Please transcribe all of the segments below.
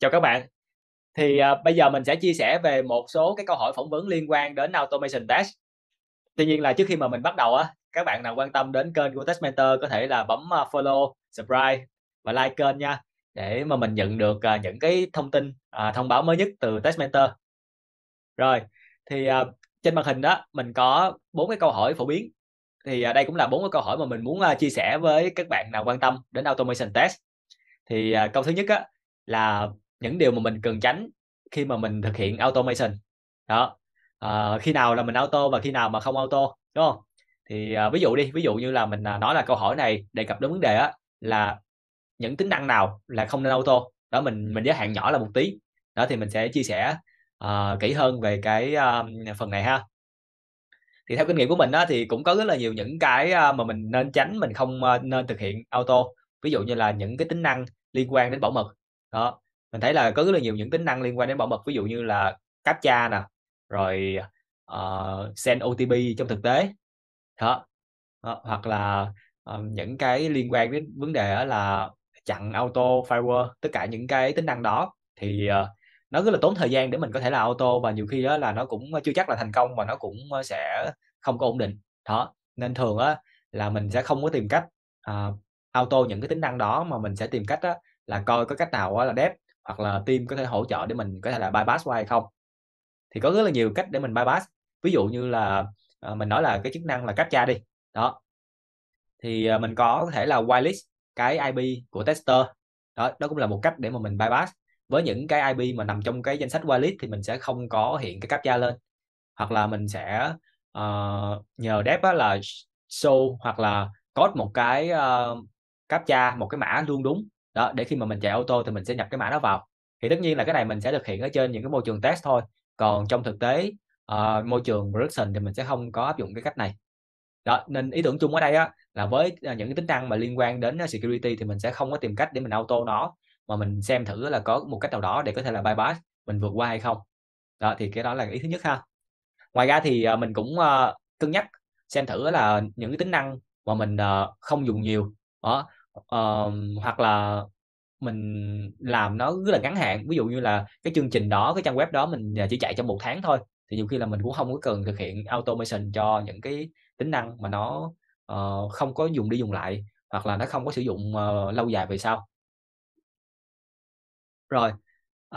chào các bạn thì uh, bây giờ mình sẽ chia sẻ về một số cái câu hỏi phỏng vấn liên quan đến automation test tuy nhiên là trước khi mà mình bắt đầu á các bạn nào quan tâm đến kênh của test mentor có thể là bấm à, follow subscribe và like kênh nha để mà mình nhận được uh, những cái thông tin uh, thông báo mới nhất từ test mentor rồi thì uh, trên màn hình đó mình có bốn cái câu hỏi phổ biến thì uh, đây cũng là bốn cái câu hỏi mà mình muốn uh, chia sẻ với các bạn nào quan tâm đến automation test thì uh, câu thứ nhất á, là những điều mà mình cần tránh khi mà mình thực hiện automation đó à, khi nào là mình auto và khi nào mà không auto đúng không thì à, ví dụ đi ví dụ như là mình à, nói là câu hỏi này đề cập đến vấn đề á là những tính năng nào là không nên auto đó mình mình giới hạn nhỏ là một tí đó thì mình sẽ chia sẻ uh, kỹ hơn về cái uh, phần này ha thì theo kinh nghiệm của mình á, thì cũng có rất là nhiều những cái mà mình nên tránh mình không nên thực hiện auto ví dụ như là những cái tính năng liên quan đến bảo mật đó mình thấy là có rất là nhiều những tính năng liên quan đến bảo mật ví dụ như là captcha nè rồi uh, ờ, send OTP trong thực tế đó, đó. hoặc là uh, những cái liên quan đến vấn đề là chặn auto firewall tất cả những cái tính năng đó thì uh, nó rất là tốn thời gian để mình có thể là auto và nhiều khi đó là nó cũng chưa chắc là thành công và nó cũng sẽ không có ổn định đó nên thường á là mình sẽ không có tìm cách uh, auto những cái tính năng đó mà mình sẽ tìm cách á, là coi có cách nào á, là đép hoặc là team có thể hỗ trợ để mình có thể là bypass qua hay không thì có rất là nhiều cách để mình bypass ví dụ như là à, mình nói là cái chức năng là captcha đi đó thì à, mình có, thể là whitelist cái IP của tester đó đó cũng là một cách để mà mình bypass với những cái IP mà nằm trong cái danh sách whitelist thì mình sẽ không có hiện cái captcha lên hoặc là mình sẽ uh, nhờ dev là show hoặc là code một cái uh, captcha một cái mã luôn đúng đó để khi mà mình chạy ô tô thì mình sẽ nhập cái mã đó vào thì tất nhiên là cái này mình sẽ thực hiện ở trên những cái môi trường test thôi còn trong thực tế uh, môi trường production thì mình sẽ không có áp dụng cái cách này đó nên ý tưởng chung ở đây á, là với à, những cái tính năng mà liên quan đến à, security thì mình sẽ không có tìm cách để mình auto nó mà mình xem thử là có một cách nào đó để có thể là bypass mình vượt qua hay không đó thì cái đó là ý thứ nhất ha ngoài ra thì à, mình cũng ờ, cân nhắc xem thử là những cái tính năng mà mình ờ, không dùng nhiều đó uh, hoặc là mình làm nó rất là ngắn hạn ví dụ như là cái chương trình đó cái trang web đó mình à, chỉ chạy trong một tháng thôi thì nhiều khi là mình cũng không có cần thực hiện automation cho những cái tính năng mà nó uh, không có dùng đi dùng lại hoặc là nó không có sử dụng uh, lâu dài về sau rồi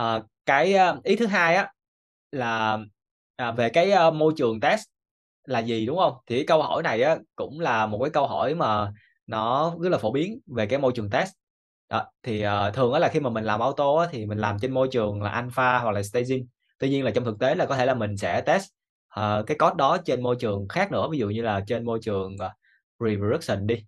uh, cái ý thứ hai á là à, về cái uh, môi trường test là gì đúng không thì cái câu hỏi này á cũng là một cái câu hỏi mà nó rất là phổ biến về cái môi trường test đó, thì uh, thường đó là khi mà mình làm ô tô thì mình làm trên môi trường là alpha hoặc là staging tuy nhiên là trong thực tế là có thể là mình sẽ test uh, cái code đó trên môi trường khác nữa ví dụ như là trên môi trường uh, reproduction đi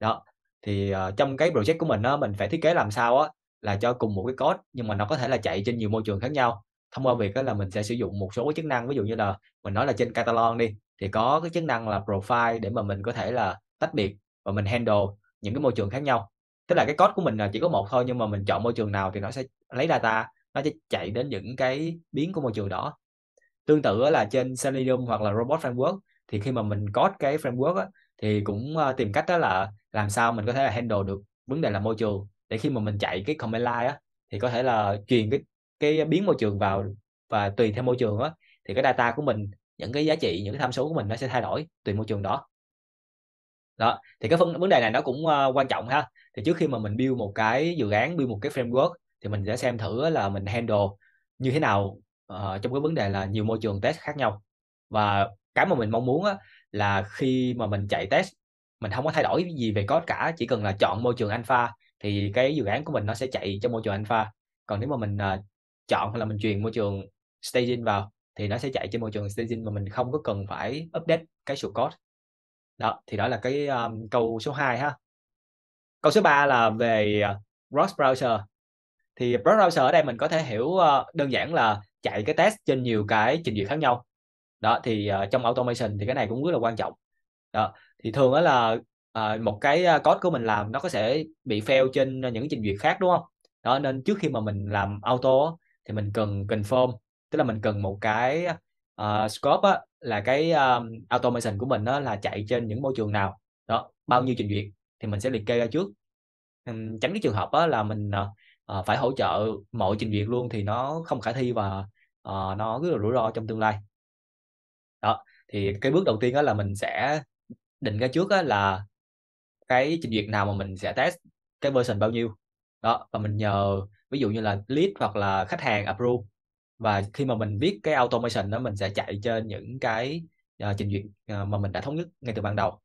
đó thì uh, trong cái project của mình đó mình phải thiết kế làm sao á, là cho cùng một cái code nhưng mà nó có thể là chạy trên nhiều môi trường khác nhau thông qua việc đó là mình sẽ sử dụng một số chức năng ví dụ như là mình nói là trên Catalan đi thì có cái chức năng là profile để mà mình có thể là tách biệt và mình handle những cái môi trường khác nhau tức là cái code của mình là chỉ có một thôi nhưng mà mình chọn môi trường nào thì nó sẽ lấy data nó sẽ chạy đến những cái biến của môi trường đó tương tự là trên Selenium hoặc là robot framework thì khi mà mình code cái framework á, thì cũng ờ, tìm cách đó là làm sao mình có thể là handle được vấn đề là môi trường để khi mà mình chạy cái command line á, thì có thể là truyền cái cái biến môi trường vào và tùy theo môi trường á, thì cái data của mình những cái giá trị những cái tham số của mình nó sẽ thay đổi tùy môi trường đó đó thì cái vấn vấn đề này nó cũng uh, quan trọng ha thì trước khi mà mình build một cái dự án build một cái framework thì mình sẽ xem thử là mình handle như thế nào uh, trong cái vấn đề là nhiều môi trường test khác nhau và cái mà mình mong muốn á, là khi mà mình chạy test mình không có thay đổi gì về code cả chỉ cần là chọn môi trường alpha thì cái dự án của mình nó sẽ chạy trong môi trường alpha còn nếu mà mình uh, chọn hay là mình truyền môi trường staging vào thì nó sẽ chạy trên môi trường staging mà mình không có cần phải update cái source code đó thì đó là cái um, câu số 2 ha câu số 3 là về cross à, browser thì cross browser ở đây mình có thể hiểu uh, đơn giản là chạy cái test trên nhiều cái trình duyệt khác nhau đó thì uh, trong automation thì cái này cũng rất là quan trọng đó thì thường đó là uh, một cái code của mình làm nó có sẽ bị fail trên những trình duyệt khác đúng không đó nên trước khi mà mình làm auto thì mình cần confirm tức là mình cần một cái uh, scope á, là cái um, automation của mình đó là chạy trên những môi trường nào đó bao nhiêu trình duyệt thì mình sẽ liệt kê ra trước um, tránh cái trường hợp đó là mình uh, phải hỗ trợ mọi trình duyệt luôn thì nó không khả thi và uh, nó rất là rủi ro trong tương lai đó thì cái bước đầu tiên đó là mình sẽ định ra trước là cái trình duyệt nào mà mình sẽ test cái version bao nhiêu đó và mình nhờ ví dụ như là lead hoặc là khách hàng approve và khi mà mình viết cái automation đó mình sẽ chạy trên những cái uh, trình duyệt uh, mà mình đã thống nhất ngay từ ban đầu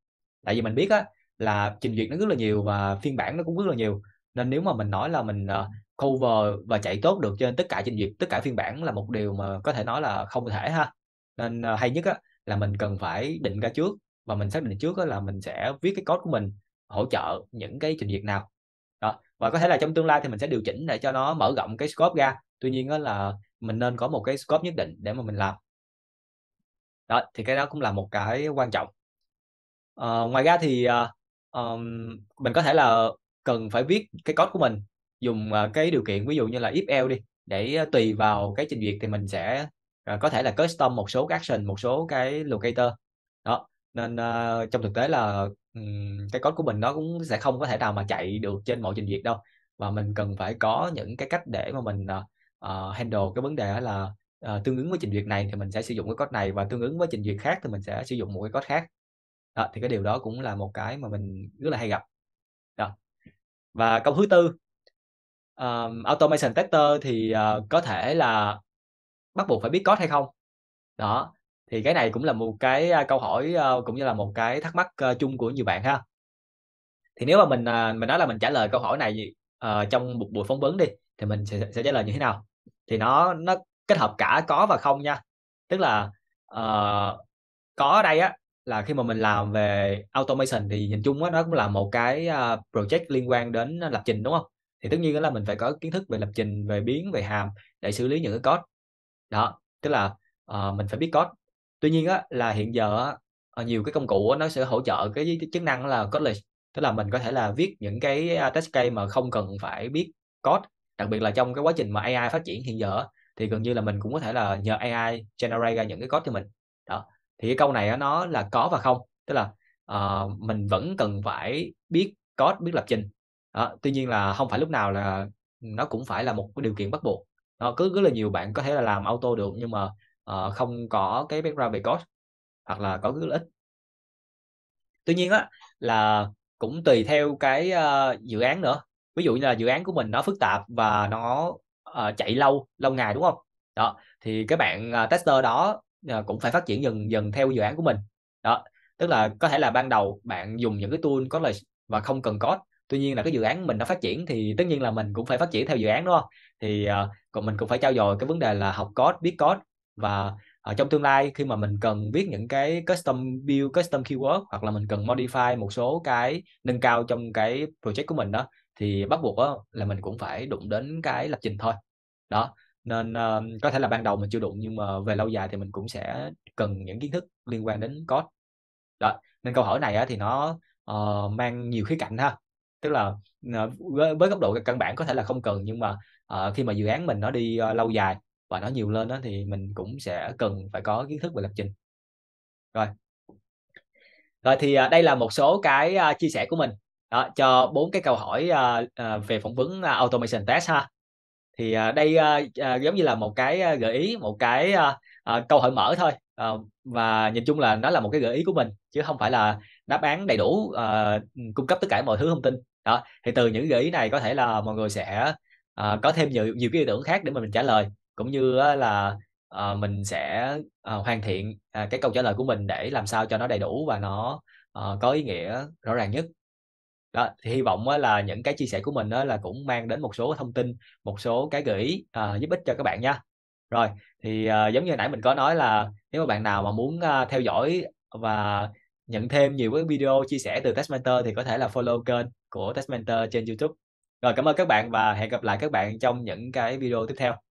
tại vì mình biết á là trình duyệt nó rất là nhiều và phiên bản nó cũng rất là nhiều nên nếu mà mình nói là mình uh, cover và chạy tốt được trên tất cả trình duyệt tất cả phiên bản là một điều mà có thể nói là không thể ha nên uh, hay nhất á là mình cần phải định ra trước và mình xác định trước là mình sẽ viết cái code của mình hỗ trợ những cái trình duyệt nào đó và có thể là trong tương lai thì mình sẽ điều chỉnh để cho nó mở rộng cái scope ra tuy nhiên á là mình nên có một cái scope nhất định để mà mình làm đó thì cái đó cũng là một cái quan trọng uh, ngoài ra thì uh, um, mình có thể là cần phải viết cái code của mình dùng uh, cái điều kiện ví dụ như là if else đi để uh, tùy vào cái trình duyệt thì mình sẽ uh, có thể là custom một số cái action một số cái locator đó nên uh, trong thực tế là um, cái code của mình nó cũng sẽ không có thể nào mà chạy được trên mọi trình duyệt đâu và mình cần phải có những cái cách để mà mình uh, uh, handle cái vấn đề là uh, tương ứng với trình duyệt này thì mình sẽ sử dụng cái code này và tương ứng với trình duyệt khác thì mình sẽ sử dụng một cái code khác đó, thì cái điều đó cũng là một cái mà mình rất là hay gặp đó. và câu thứ tư um, automation tester thì uh, có thể là bắt buộc phải biết code hay không đó thì cái này cũng là một cái à, câu hỏi cũng như là một cái thắc mắc chung của nhiều bạn ha thì nếu mà mình à, mình nói là mình trả lời câu hỏi này uh, trong một buổi phỏng vấn đi thì mình sẽ, sẽ trả lời như thế nào thì nó nó kết hợp cả có và không nha tức là uh, có ở đây á là khi mà mình làm về automation thì nhìn chung á nó cũng là một cái ờ, project liên quan đến lập trình đúng không thì tất nhiên là mình phải có kiến thức về lập trình về biến về hàm để xử lý những cái code đó tức là uh, mình phải biết code tuy nhiên á là hiện giờ á, nhiều cái công cụ á, nó sẽ hỗ trợ cái, chức năng là codeless tức là mình có thể là viết những cái test case mà không cần phải biết code đặc biệt là trong cái quá trình mà AI phát triển hiện giờ thì gần như là mình cũng có thể là nhờ AI generate ra những cái code cho mình đó thì cái câu này nó là có và không tức là uh, mình vẫn cần phải biết code biết lập trình đó. tuy nhiên là không phải lúc nào là nó cũng phải là một cái điều kiện bắt buộc đó. cứ rất là nhiều bạn có thể là làm auto được nhưng mà uh, không có cái background về code hoặc là có rất là ít tuy nhiên á là cũng tùy theo cái uh, dự án nữa ví dụ như là dự án của mình nó phức tạp và nó uh, chạy lâu lâu ngày đúng không đó thì các bạn uh, tester đó uh, cũng phải phát triển dần dần theo dự án của mình đó tức là có thể là ban đầu bạn dùng những cái tool có lời và không cần code tuy nhiên là cái dự án mình nó phát triển thì tất nhiên là mình cũng phải phát triển theo dự án đúng không thì uh, còn mình cũng phải trao dồi cái vấn đề là học code biết code và ở trong tương lai khi mà mình cần viết những cái custom build custom keyword hoặc là mình cần modify một số cái nâng cao trong cái project của mình đó thì bắt buộc đó, là mình cũng phải đụng đến cái lập trình thôi đó nên uh, có thể là ban đầu mình chưa đụng nhưng mà về lâu dài thì mình cũng sẽ cần những kiến thức liên quan đến code đó nên câu hỏi này á, thì nó uh, mang nhiều khía cạnh ha tức là ờ, với, với góc độ căn bản có thể là không cần nhưng mà uh, khi mà dự án mình nó đi uh, lâu dài và nó nhiều lên đó, thì mình cũng sẽ cần phải có kiến thức về lập trình rồi rồi thì uh, đây là một số cái uh, chia sẻ của mình đó cho bốn cái câu hỏi uh, uh, về phỏng vấn uh, automation test ha thì uh, đây uh, uh, giống như là một cái uh, gợi ý một cái uh, uh, câu hỏi mở thôi uh, và nhìn chung là nó là một cái gợi ý của mình chứ không phải là đáp án đầy đủ uh, cung cấp tất cả mọi thứ thông tin đó thì từ những gợi ý này có thể là mọi người sẽ uh, có thêm nhiều nhiều cái ý tưởng khác để mà mình trả lời cũng như uh, là uh, mình sẽ uh, hoàn thiện uh, cái câu trả lời của mình để làm sao cho nó đầy đủ và nó uh, có ý nghĩa rõ ràng nhất đó thì hy vọng là những cái chia sẻ của mình đó là cũng mang đến một số thông tin một số cái gợi ý uh, giúp ích cho các bạn nha rồi thì uh, giống như nãy mình có nói là nếu mà bạn nào mà muốn uh, theo dõi và nhận thêm nhiều cái video chia sẻ từ Test Mentor thì có thể là follow kênh của Test Mentor trên YouTube rồi cảm ơn các bạn và hẹn gặp lại các bạn trong những cái video tiếp theo